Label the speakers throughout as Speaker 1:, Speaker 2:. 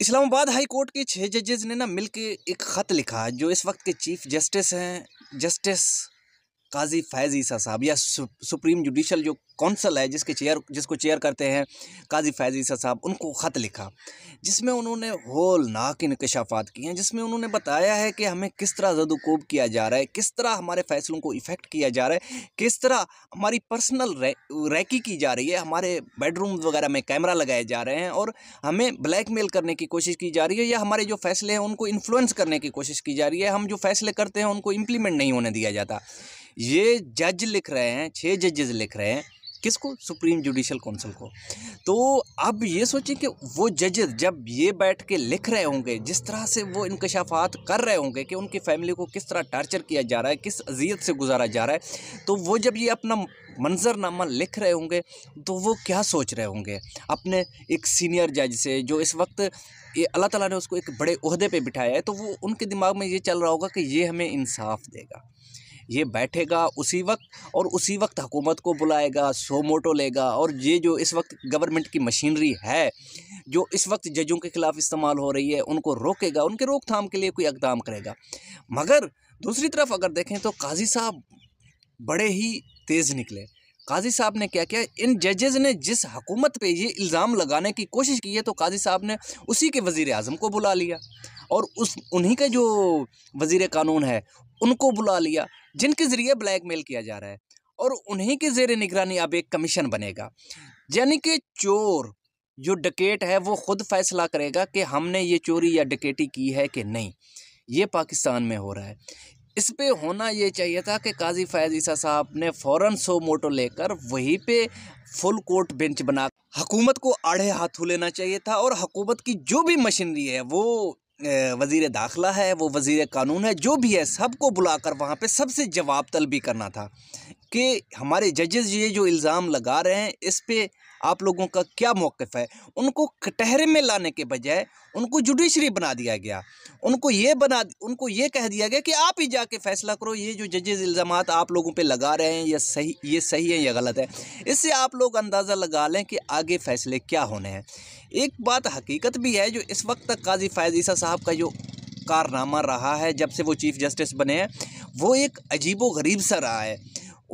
Speaker 1: Islamabad high court के छः जजेज ने ना मिलके एक ख़त लिखा जो इस वक्त के चीफ जस्टिस हैं जस्टिस काजी फैज़ ईसा साहब या सुप्रीम जुडिशल जो कौंसल है जिसके चेयर जिसको चेयर करते हैं काजी फैज़ ईसा साहब उनको ख़त लिखा जिसमें उन्होंने होलनाक इनकशाफात किए हैं जिसमें उन्होंने बताया है कि हमें किस तरह जदोकोब किया जा रहा है किस तरह हमारे फ़ैसलों को इफ़ेक्ट किया जा रहा है किस तरह हमारी पर्सनल रै, रैकी की जा रही है हमारे बेडरूम वगैरह में कैमरा लगाए जा रहे हैं और हमें ब्लैकमेल करने की कोशिश की जा रही है या हमारे जो फ़ैसले हैं उनको इन्फ्लुएंस करने की कोशिश की जा रही है हम जो फ़ैसले करते हैं उनको इम्प्लीमेंट नहीं होने दिया जाता ये जज लिख रहे हैं छः जजेज लिख रहे हैं किसको सुप्रीम जुडिशल काउंसिल को तो अब ये सोचें कि वो जजेस जब ये बैठ के लिख रहे होंगे जिस तरह से वो इनकशाफात कर रहे होंगे कि उनकी फैमिली को किस तरह टार्चर किया जा रहा है किस अजियत से गुजारा जा रहा है तो वो जब ये अपना मंजरनामा लिख रहे होंगे तो वो क्या सोच रहे होंगे अपने एक सीनियर जज से जो इस वक्त ये अल्लाह ताला ने उसको एक बड़े अहदे पे बिठाया है तो वो उनके दिमाग में ये चल रहा होगा कि ये हमें इंसाफ देगा ये बैठेगा उसी वक्त और उसी वक्त हुकूमत को बुलाएगा सो मोटो लेगा और ये जो इस वक्त गवर्नमेंट की मशीनरी है जो इस वक्त जजों के ख़िलाफ़ इस्तेमाल हो रही है उनको रोकेगा उनके रोकथाम के लिए कोई इकदाम करेगा मगर दूसरी तरफ अगर देखें तो काजी साहब बड़े ही तेज़ निकले काजी साहब ने क्या किया इन जजेज़ ने जिस हकूमत पे ये इल्ज़ाम लगाने की कोशिश की है तो काजी साहब ने उसी के वज़ी अजम को बुला लिया और उस उन्हीं के जो वज़ी कानून है उनको बुला लिया जिनके ज़रिए ब्लैकमेल किया जा रहा है और उन्हीं के जेर निगरानी अब एक कमीशन बनेगा यानी कि चोर जो डकेट है वो खुद फैसला करेगा कि हमने ये चोरी या डकेटी की है कि नहीं ये पाकिस्तान में हो रहा है इस पे होना ये चाहिए था कि काजी फैज़ ईसा साहब ने फ़ौर सो मोटो लेकर वहीं पे फुल कोर्ट बेंच बना हुकूमत को आढ़े हाथों लेना चाहिए था और हकूमत की जो भी मशीनरी है वो वज़ी दाखिला है वो वजीर कानून है जो भी है सबको बुला कर वहाँ पर सबसे जवाब तलबी करना था कि हमारे जजेस ये जो इल्ज़ाम लगा रहे हैं इस पर आप लोगों का क्या मौक़ है उनको कटहरे में लाने के बजाय उनको जुडिशरी बना दिया गया उनको ये बना उनको ये कह दिया गया कि आप ही जाके फैसला करो ये जो जजेज़ इल्ज़ाम आप लोगों पे लगा रहे हैं या सही ये सही है या गलत है इससे आप लोग अंदाज़ा लगा लें कि आगे फ़ैसले क्या होने हैं एक बात हकीकत भी है जो इस वक्त तक काजी फायदीसा साहब का जो कारनामा रहा है जब से वो चीफ़ जस्टिस बने हैं वो एक व गरीब सा रहा है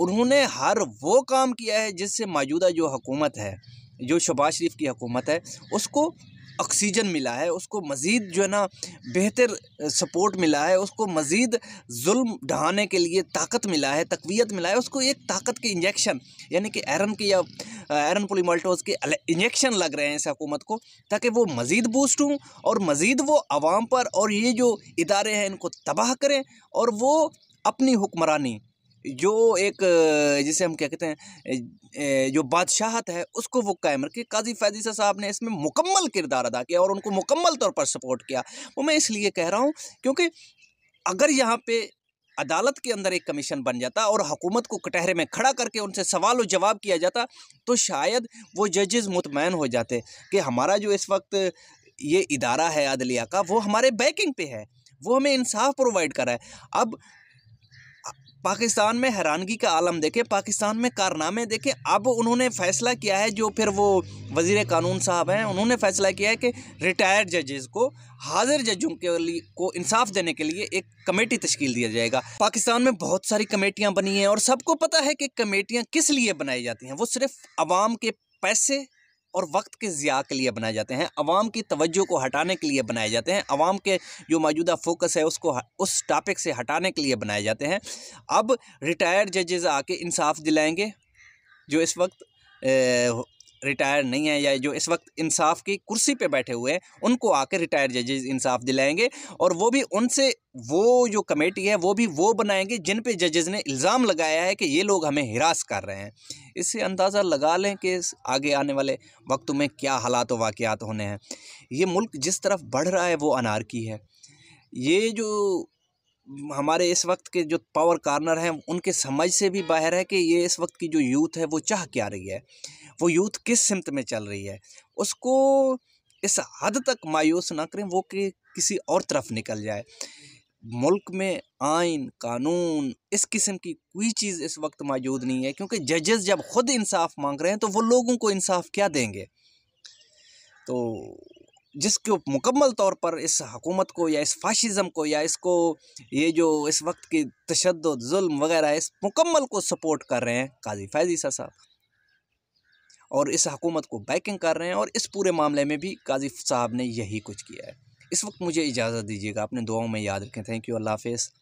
Speaker 1: उन्होंने हर वो काम किया है जिससे मौजूदा जो हकूमत है जो शबाज शरीफ की हकूमत है उसको ऑक्सीजन मिला है उसको मज़ीद जो है ना बेहतर सपोर्ट मिला है उसको मज़ीद जुल्म ढहाने के लिए ताकत मिला है तकवीत मिला है उसको एक ताकत के इंजेक्शन यानी कि एरन के या एरन पोलीमल्टोज के इंजेक्शन लग रहे हैं इस हकूमत को ताकि वो मज़ीद बूस्ट हों और मज़ीद वो आवाम पर और ये जो इदारे हैं इनको तबाह करें और वो अपनी हुक्मरानी जो एक जिसे हम क्या कहते हैं जो बादशाहत है उसको वो कायम रखी काजी फैजीसा साहब ने इसमें मुकम्मल किरदार अदा किया और उनको मुकम्मल तौर पर सपोर्ट किया वो मैं इसलिए कह रहा हूँ क्योंकि अगर यहाँ पे अदालत के अंदर एक कमीशन बन जाता और हुकूमत को कटहरे में खड़ा करके उनसे सवाल और जवाब किया जाता तो शायद वो जजेस मुतमैन हो जाते कि हमारा जो इस वक्त ये इदारा है अदलिया का वो हमारे बैकिंग पे है वो हमें इंसाफ प्रोवाइड कर रहा है अब पाकिस्तान में हैरानगी का आलम देखे पाकिस्तान में कारनामे देखे अब उन्होंने फैसला किया है जो फिर वो वजीर कानून साहब हैं उन्होंने फैसला किया है कि रिटायर्ड जजेस को हाजिर जजों के लिए को इंसाफ देने के लिए एक कमेटी तश्कील दिया जाएगा पाकिस्तान में बहुत सारी कमेटियाँ बनी हैं और सबको पता है कि कमेटियाँ किस लिए बनाई जाती हैं वो सिर्फ आवाम के पैसे और वक्त के ज़िया के लिए बनाए जाते हैं आवाम की तवज्जो को हटाने के लिए बनाए जाते हैं आवाम के जो मौजूदा फोकस है उसको उस टॉपिक से हटाने के लिए बनाए जाते हैं अब रिटायर्ड जजेज़ आके इंसाफ दिलाएंगे जो इस वक्त रिटायर नहीं है या जो इस वक्त इंसाफ की कुर्सी पे बैठे हुए हैं उनको आके रिटायर जजेज इंसाफ दिलाएंगे और वो भी उनसे वो जो कमेटी है वो भी वो बनाएंगे जिन पे जजेज ने इल्ज़ाम लगाया है कि ये लोग हमें हिरास कर रहे हैं इससे अंदाज़ा लगा लें कि आगे आने वाले वक्त में क्या हालात तो वाक़ात होने हैं ये मुल्क जिस तरफ बढ़ रहा है वो अनारकी है ये जो हमारे इस वक्त के जो पावर कार्नर हैं उनके समझ से भी बाहर है कि ये इस वक्त की जो यूथ है वो चाह क्या रही है वो यूथ किस सिमत में चल रही है उसको इस हद तक मायूस ना करें वो कि किसी और तरफ निकल जाए मुल्क में आइन कानून इस किस्म की कोई चीज़ इस वक्त मौजूद नहीं है क्योंकि जजेस जब खुद इंसाफ मांग रहे हैं तो वो लोगों को इंसाफ क्या देंगे तो जिसको मुकम्मल तौर पर इस हकूमत को या इस फाशिज़म को या इसको ये जो इस वक्त की तशद जुल्म वगैरह इस मुकम्मल को सपोर्ट कर रहे हैं काजी फैज़ी साहब और इस हकूमत को बैकिंग कर रहे हैं और इस पूरे मामले में भी काजी साहब ने यही कुछ किया है इस वक्त मुझे इजाज़त दीजिएगा अपने दुआओं में याद रखें थैंक यू अल्लाह हाफ